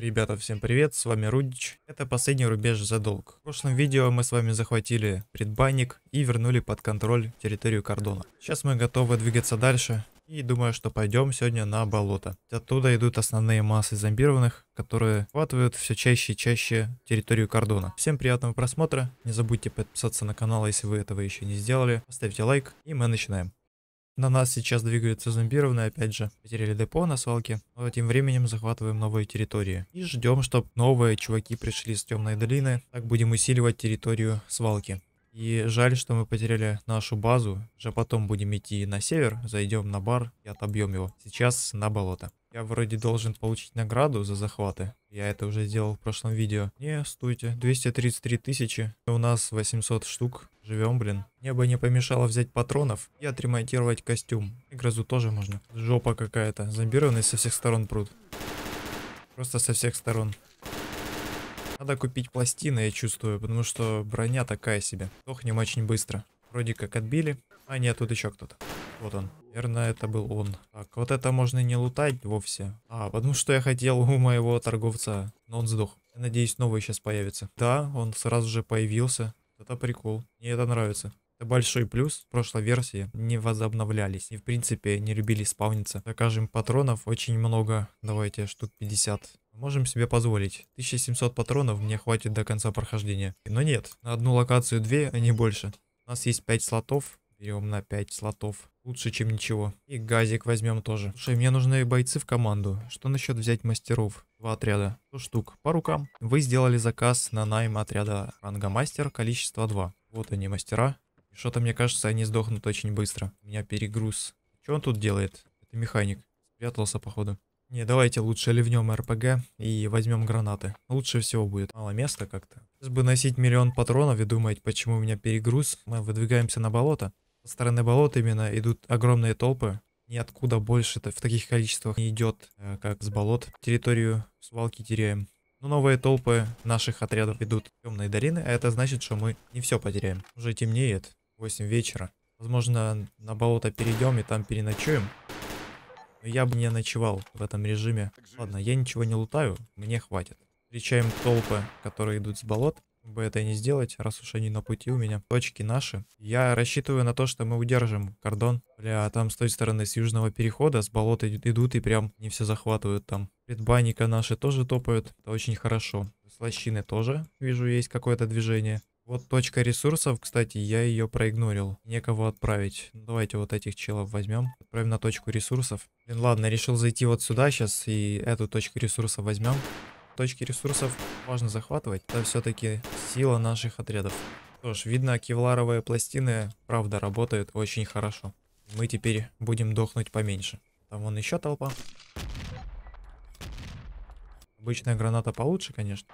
Ребята, всем привет, с вами Рудич. Это последний рубеж за долг. В прошлом видео мы с вами захватили предбанник и вернули под контроль территорию кордона. Сейчас мы готовы двигаться дальше. И думаю, что пойдем сегодня на болото. Оттуда идут основные массы зомбированных, которые хватывают все чаще и чаще территорию кордона. Всем приятного просмотра. Не забудьте подписаться на канал, если вы этого еще не сделали. Поставьте лайк, и мы начинаем. На нас сейчас двигаются зомбированные, опять же. Потеряли депо на свалке. Но тем временем захватываем новые территории. И ждем, чтобы новые чуваки пришли с темной долины. Так будем усиливать территорию свалки. И жаль, что мы потеряли нашу базу. Уже потом будем идти на север, зайдем на бар и отобьем его. Сейчас на болото. Я вроде должен получить награду за захваты. Я это уже сделал в прошлом видео. Не, стойте. 233 тысячи. У нас 800 штук. Живем, блин. Мне бы не помешало взять патронов и отремонтировать костюм. И грозу тоже можно. Жопа какая-то. Зомбированные со всех сторон пруд. Просто со всех сторон. Надо купить пластины, я чувствую, потому что броня такая себе. Сохнем очень быстро. Вроде как отбили. А нет, тут еще кто-то. Вот он. Верно, это был он. Так, вот это можно не лутать вовсе. А, потому что я хотел у моего торговца, но он сдох. Я надеюсь, новый сейчас появится. Да, он сразу же появился. Это прикол. Мне это нравится. Это большой плюс. В прошлой версии не возобновлялись. И в принципе не любили спавниться. Закажем патронов очень много. Давайте штук 50. Можем себе позволить. 1700 патронов мне хватит до конца прохождения. Но нет. На одну локацию 2, а не больше. У нас есть 5 слотов. Берем на 5 слотов. Лучше, чем ничего. И газик возьмем тоже. Слушай, мне нужны бойцы в команду. Что насчет взять мастеров? Два отряда. 100 штук. По рукам. Вы сделали заказ на найм отряда ранга мастер. Количество 2. Вот они, мастера. Что-то мне кажется, они сдохнут очень быстро. У меня перегруз. Что он тут делает? Это механик. Спрятался, походу. Не, давайте лучше ливнем РПГ и возьмем гранаты. Лучше всего будет. Мало места как-то. Сейчас бы носить миллион патронов и думать, почему у меня перегруз. Мы выдвигаемся на болото. Со стороны болот именно идут огромные толпы. Ниоткуда больше -то в таких количествах не идет, э, как с болот. Территорию свалки теряем. Но новые толпы наших отрядов идут в темные долины, а это значит, что мы не все потеряем. Уже темнеет, 8 вечера. Возможно, на болото перейдем и там переночуем. Но я бы не ночевал в этом режиме. Ладно, я ничего не лутаю, мне хватит. Встречаем толпы, которые идут с болот бы это и не сделать, раз уж они на пути у меня. Точки наши. Я рассчитываю на то, что мы удержим кордон. Бля, а там с той стороны, с южного перехода, с болота идут и прям не все захватывают там. Предбанника наши тоже топают. Это очень хорошо. С лощины тоже, вижу, есть какое-то движение. Вот точка ресурсов, кстати, я ее проигнорил. Некого отправить. Ну, давайте вот этих челов возьмем. Отправим на точку ресурсов. Блин, ладно, решил зайти вот сюда сейчас и эту точку ресурсов возьмем точки ресурсов важно захватывать. Это все-таки сила наших отрядов. Что ж, видно, кевларовые пластины, правда, работают очень хорошо. Мы теперь будем дохнуть поменьше. Там вон еще толпа. Обычная граната получше, конечно.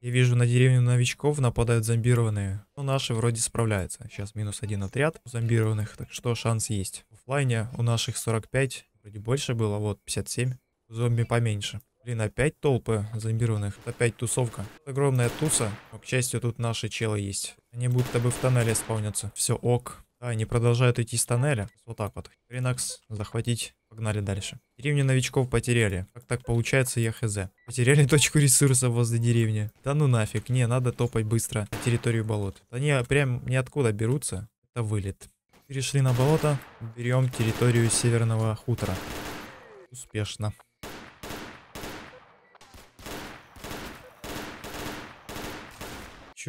Я вижу, на деревню новичков нападают зомбированные. Но ну, наши вроде справляются. Сейчас минус один отряд у зомбированных, так что шанс есть. В лайне у наших 45, вроде больше было, вот 57. Зомби поменьше. Блин, опять толпы зомбированных. Опять тусовка. Огромная туса. Но, к счастью, тут наши челы есть. Они будто бы в тоннеле спавнятся. Все ок. Да, они продолжают идти с тоннеля. Вот так вот. Ринакс захватить. Погнали дальше. Деревню новичков потеряли. Как так получается, я хз. Потеряли точку ресурса возле деревни. Да ну нафиг. Не, надо топать быстро на территорию болот. Они прям ниоткуда берутся. Это вылет. Перешли на болото. Берем территорию северного хутора. Успешно.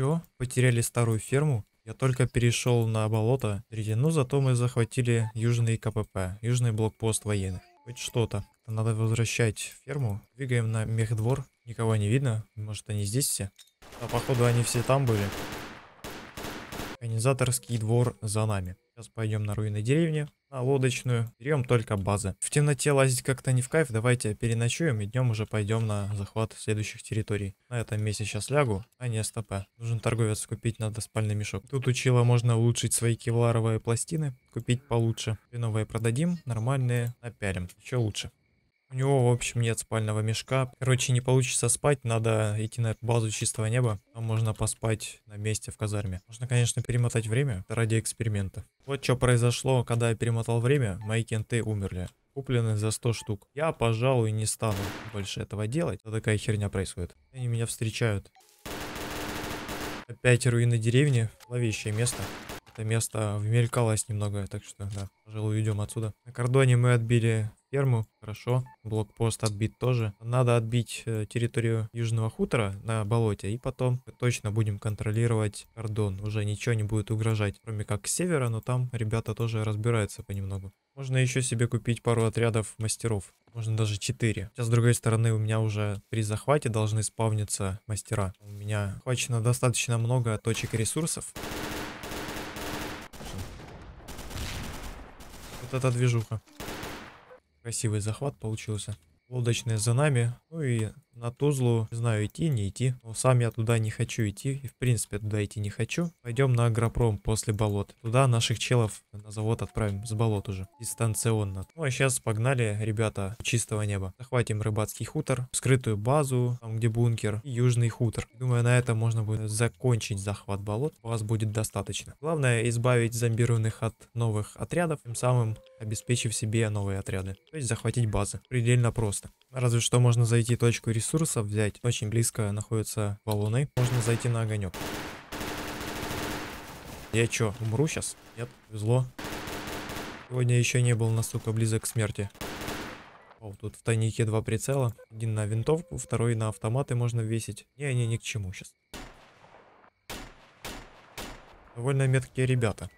Все, потеряли старую ферму. Я только перешел на болото Редину, зато мы захватили южный КПП, южный блокпост военных. Хоть что-то. Надо возвращать ферму. Двигаем на мехдвор. Никого не видно. Может они здесь все? А походу они все там были. Организаторский двор за нами. Сейчас пойдем на руины деревни на лодочную. Берем только базы. В темноте лазить как-то не в кайф. Давайте переночуем и днем уже пойдем на захват следующих территорий. На этом месте сейчас лягу, а не СТП. Нужен торговец купить, надо спальный мешок. Тут учила можно улучшить свои кевларовые пластины, купить получше. Хреновые продадим, нормальные напялим. Еще лучше. У него, в общем, нет спального мешка. Короче, не получится спать, надо идти на базу чистого неба. Там можно поспать на месте в казарме. Можно, конечно, перемотать время ради эксперимента. Вот что произошло, когда я перемотал время, мои кенты умерли. Куплены за 100 штук. Я, пожалуй, не стану больше этого делать. Это такая херня происходит. Они меня встречают. Опять руины деревни. Ловящее место. Это место вмелькалось немного, так что, да, пожалуй, уйдем отсюда. На кордоне мы отбили ферму, хорошо. Блокпост отбит тоже. Надо отбить э, территорию Южного хутора на болоте, и потом точно будем контролировать кордон. Уже ничего не будет угрожать, кроме как с севера, но там ребята тоже разбираются понемногу. Можно еще себе купить пару отрядов мастеров. Можно даже 4. Сейчас, с другой стороны, у меня уже при захвате должны спавниться мастера. У меня хвачено достаточно много точек ресурсов. Вот это движуха. Красивый захват получился. Лодочная за нами. Ну и на Тузлу, не знаю, идти, не идти. Но сам я туда не хочу идти, и в принципе туда идти не хочу. Пойдем на агропром после болот. Туда наших челов на завод отправим, с болот уже, дистанционно. Ну а сейчас погнали, ребята, чистого неба. Захватим рыбацкий хутор, скрытую базу, там где бункер, и южный хутор. Думаю, на этом можно будет закончить захват болот, у вас будет достаточно. Главное избавить зомбированных от новых отрядов, тем самым обеспечив себе новые отряды. То есть захватить базы. Предельно просто. Разве что можно зайти точку ресурса ресурсов взять. Очень близко находятся валуны. Можно зайти на огонек. Я чё, умру сейчас? Нет, повезло. Сегодня еще не был настолько близок к смерти. О, тут в тайнике два прицела. Один на винтовку, второй на автоматы можно весить. Не, они ни к чему сейчас. Довольно меткие ребята.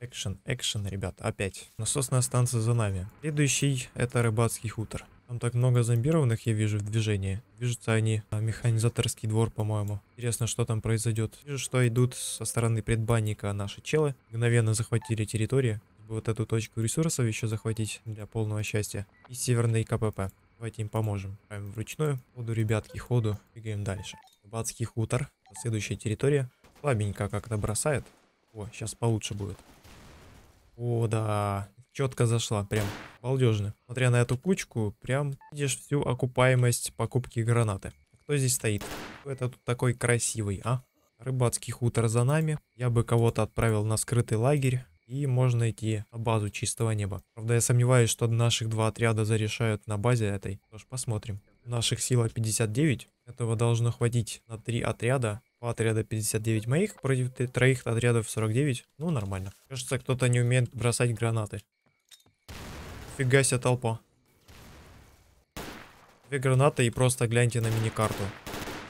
Экшен, экшен, ребята, опять. Насосная станция за нами. Следующий это рыбацкий хутор. Там так много зомбированных я вижу в движении. Движутся они. А, механизаторский двор, по-моему. Интересно, что там произойдет. Вижу, что идут со стороны предбанника наши челы. Мгновенно захватили территорию. вот эту точку ресурсов еще захватить для полного счастья. И северный КПП. Давайте им поможем. Правим вручную. Ходу, ребятки, ходу. Бегаем дальше. Бацкий хутор. Следующая территория. Слабенько как-то бросает. О, сейчас получше будет. О, да четко зашла, прям балдежно. Смотря на эту кучку, прям видишь всю окупаемость покупки гранаты. Кто здесь стоит? это тут такой красивый, а? Рыбацкий хутор за нами. Я бы кого-то отправил на скрытый лагерь. И можно идти на базу чистого неба. Правда, я сомневаюсь, что наших два отряда зарешают на базе этой. Что ж, посмотрим. Наших сила 59. Этого должно хватить на три отряда. Два отряда 59 моих против троих отрядов 49. Ну, нормально. Кажется, кто-то не умеет бросать гранаты. Фига себе толпа. Две гранаты и просто гляньте на миникарту.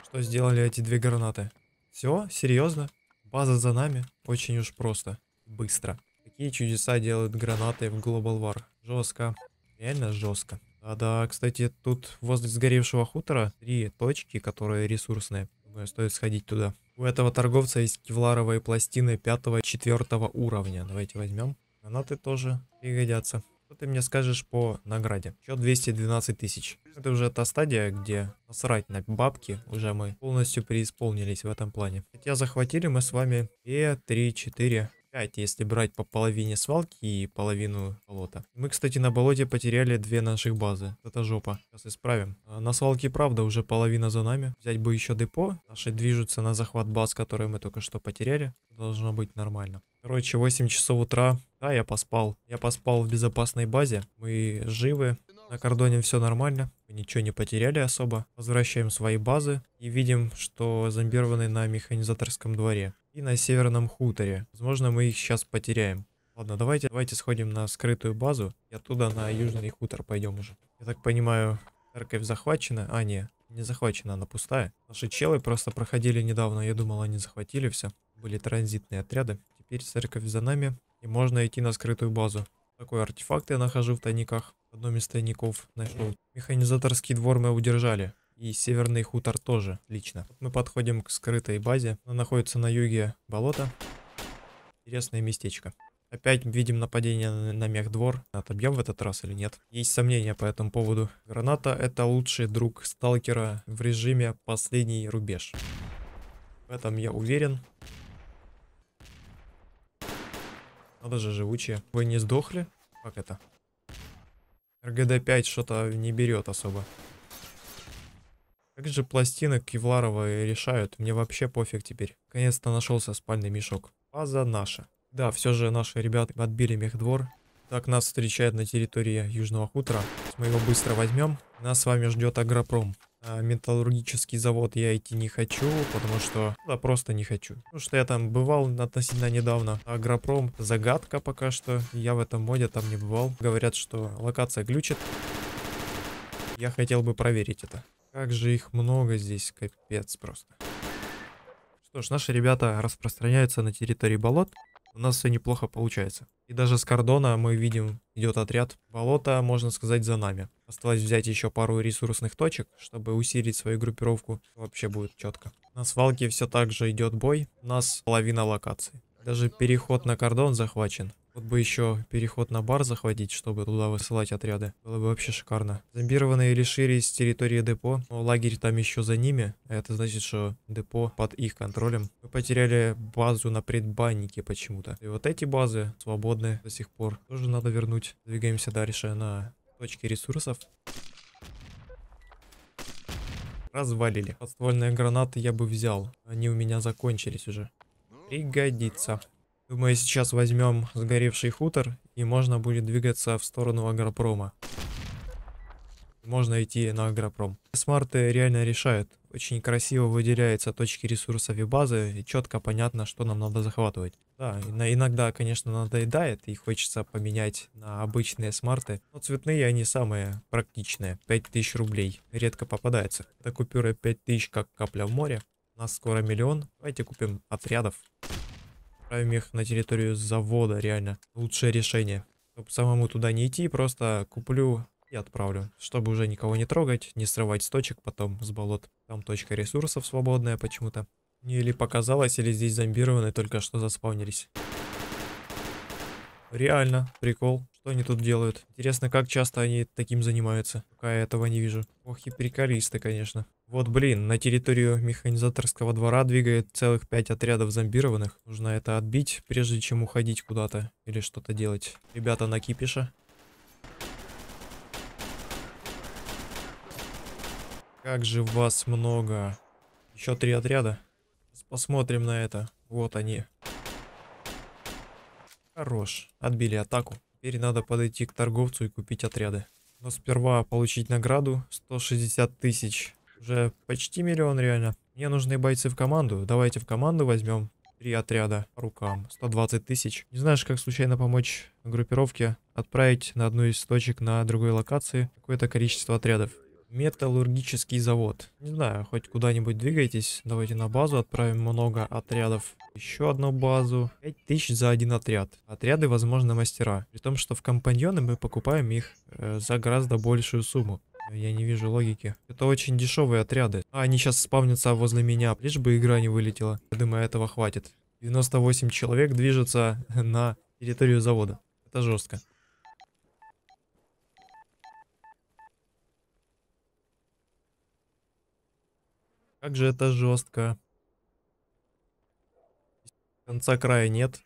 Что сделали эти две гранаты? Все? Серьезно? База за нами? Очень уж просто. Быстро. Какие чудеса делают гранаты в Global War? Жестко. Реально жестко. Да-да, кстати, тут возле сгоревшего хутора три точки, которые ресурсные. Думаю, стоит сходить туда. У этого торговца есть кевларовые пластины 5-4 уровня. Давайте возьмем. Гранаты тоже пригодятся ты мне скажешь по награде? Еще 212 тысяч. Это уже та стадия, где насрать на бабки. Уже мы полностью преисполнились в этом плане. Хотя захватили мы с вами 2, 3, 4, 5, если брать по половине свалки и половину болота. Мы, кстати, на болоте потеряли две наших базы. Это жопа. Сейчас исправим. А, на свалке, правда, уже половина за нами. Взять бы еще депо. Наши движутся на захват баз, которые мы только что потеряли. Должно быть нормально. Короче, 8 часов утра. Да, я поспал. Я поспал в безопасной базе. Мы живы. На кордоне все нормально. Мы ничего не потеряли особо. Возвращаем свои базы и видим, что зомбированы на механизаторском дворе и на северном хуторе. Возможно, мы их сейчас потеряем. Ладно, давайте, давайте сходим на скрытую базу и оттуда на южный хутор пойдем уже. Я так понимаю, церковь захвачена? А, не, не захвачена, она пустая. Наши челы просто проходили недавно, я думал, они захватили все. Были транзитные отряды. Теперь церковь за нами, и можно идти на скрытую базу. Такой артефакт я нахожу в тайниках. В одном из тайников нашел. Механизаторский двор мы удержали и Северный хутор тоже лично. Мы подходим к скрытой базе. Она находится на юге болота. Интересное местечко. Опять видим нападение на мехдвор. Отобьем в этот раз или нет? Есть сомнения по этому поводу. Граната это лучший друг сталкера в режиме последний рубеж. В этом я уверен. Надо же живучие. Вы не сдохли? Как это? РГД-5 что-то не берет особо. Как же пластины кевларовые решают? Мне вообще пофиг теперь. Наконец-то нашелся спальный мешок. База наша. Да, все же наши ребята отбили мехдвор. Так нас встречает на территории Южного хутора. Мы его быстро возьмем. Нас с вами ждет агропром. А металлургический завод я идти не хочу, потому что... Да, просто не хочу. Потому что я там бывал относительно недавно. Агропром загадка пока что. Я в этом моде там не бывал. Говорят, что локация глючит. Я хотел бы проверить это. Как же их много здесь, капец просто. Что ж, наши ребята распространяются на территории болот. У нас все неплохо получается. И даже с кордона мы видим, идет отряд. Болото, можно сказать, за нами. Осталось взять еще пару ресурсных точек, чтобы усилить свою группировку. Вообще будет четко. На свалке все так же идет бой. У нас половина локации. Даже переход на кордон захвачен. Вот бы еще переход на бар захватить, чтобы туда высылать отряды. Было бы вообще шикарно. Зомбированные лишились территории депо, но лагерь там еще за ними. А это значит, что депо под их контролем. Мы потеряли базу на предбаннике почему-то. И вот эти базы свободны до сих пор. Тоже надо вернуть. Двигаемся дальше на точки ресурсов. Развалили. Подствольные гранаты я бы взял. Они у меня закончились уже. Пригодится. Думаю, сейчас возьмем сгоревший хутор, и можно будет двигаться в сторону агропрома. Можно идти на агропром. Смарты реально решают. Очень красиво выделяются точки ресурсов и базы, и четко понятно, что нам надо захватывать. Да, иногда, конечно, надоедает, и хочется поменять на обычные смарты. Но цветные они самые практичные. 5000 рублей. Редко попадается. Это купюры 5000, как капля в море. У нас скоро миллион. Давайте купим отрядов. Отправим их на территорию завода, реально. Лучшее решение. Чтобы самому туда не идти, просто куплю и отправлю. Чтобы уже никого не трогать, не срывать с точек потом с болот. Там точка ресурсов свободная почему-то. Мне или показалось, или здесь зомбированы только что заспавнились. Реально, прикол. Что они тут делают? Интересно, как часто они таким занимаются? Пока я этого не вижу. Ох и приколисты, конечно. Вот блин, на территорию механизаторского двора двигает целых пять отрядов зомбированных. Нужно это отбить, прежде чем уходить куда-то или что-то делать. Ребята на кипиша. Как же вас много. Еще три отряда. Посмотрим на это. Вот они. Хорош. Отбили атаку. Теперь надо подойти к торговцу и купить отряды. Но сперва получить награду 160 тысяч уже почти миллион реально. Мне нужны бойцы в команду. Давайте в команду возьмем три отряда по рукам. 120 тысяч. Не знаешь, как случайно помочь группировке отправить на одну из точек на другой локации какое-то количество отрядов. Металлургический завод. Не знаю, хоть куда-нибудь двигайтесь. Давайте на базу отправим много отрядов. Еще одну базу. 5000 за один отряд. Отряды, возможно, мастера. При том, что в компаньоны мы покупаем их э, за гораздо большую сумму. Ну, я не вижу логики. Это очень дешевые отряды. А, они сейчас спавнятся возле меня, лишь бы игра не вылетела. Я думаю, этого хватит. 98 человек движется на территорию завода. Это жестко. Как же это жестко. Конца края нет.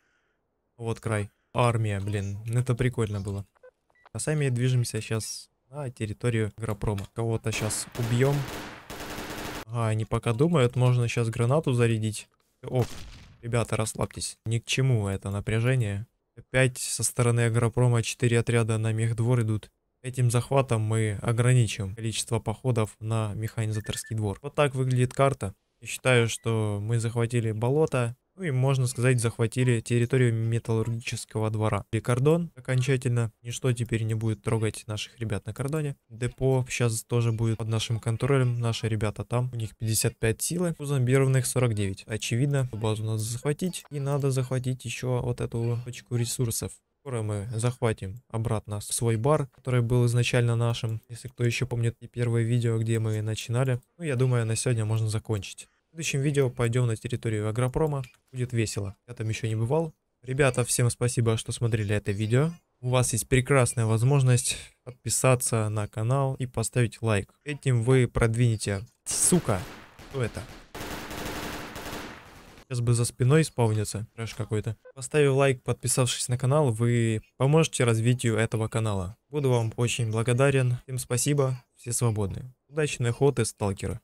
Вот край. Армия, блин. Это прикольно было. А сами движемся сейчас на территорию Гропрома. Кого-то сейчас убьем. А, они пока думают, можно сейчас гранату зарядить. Ох, ребята, расслабьтесь. Ни к чему это напряжение. Опять со стороны Агропрома 4 отряда на мехдвор идут. Этим захватом мы ограничим количество походов на механизаторский двор. Вот так выглядит карта. Я считаю, что мы захватили болото. Ну и, можно сказать, захватили территорию металлургического двора. И кордон окончательно. Ничто теперь не будет трогать наших ребят на кордоне. Депо сейчас тоже будет под нашим контролем. Наши ребята там. У них 55 силы, у зомбированных 49. Очевидно, базу надо захватить. И надо захватить еще вот эту точку ресурсов. Скоро мы захватим обратно свой бар, который был изначально нашим. Если кто еще помнит первое видео, где мы начинали. Ну, я думаю, на сегодня можно закончить. В следующем видео пойдем на территорию агропрома. Будет весело. Я там еще не бывал. Ребята, всем спасибо, что смотрели это видео. У вас есть прекрасная возможность подписаться на канал и поставить лайк. Этим вы продвинете. Сука, кто это? Сейчас бы за спиной спавнится трэш какой-то. Поставив лайк, подписавшись на канал, вы поможете развитию этого канала. Буду вам очень благодарен. Всем спасибо, все свободны. Удачных охот и сталкера.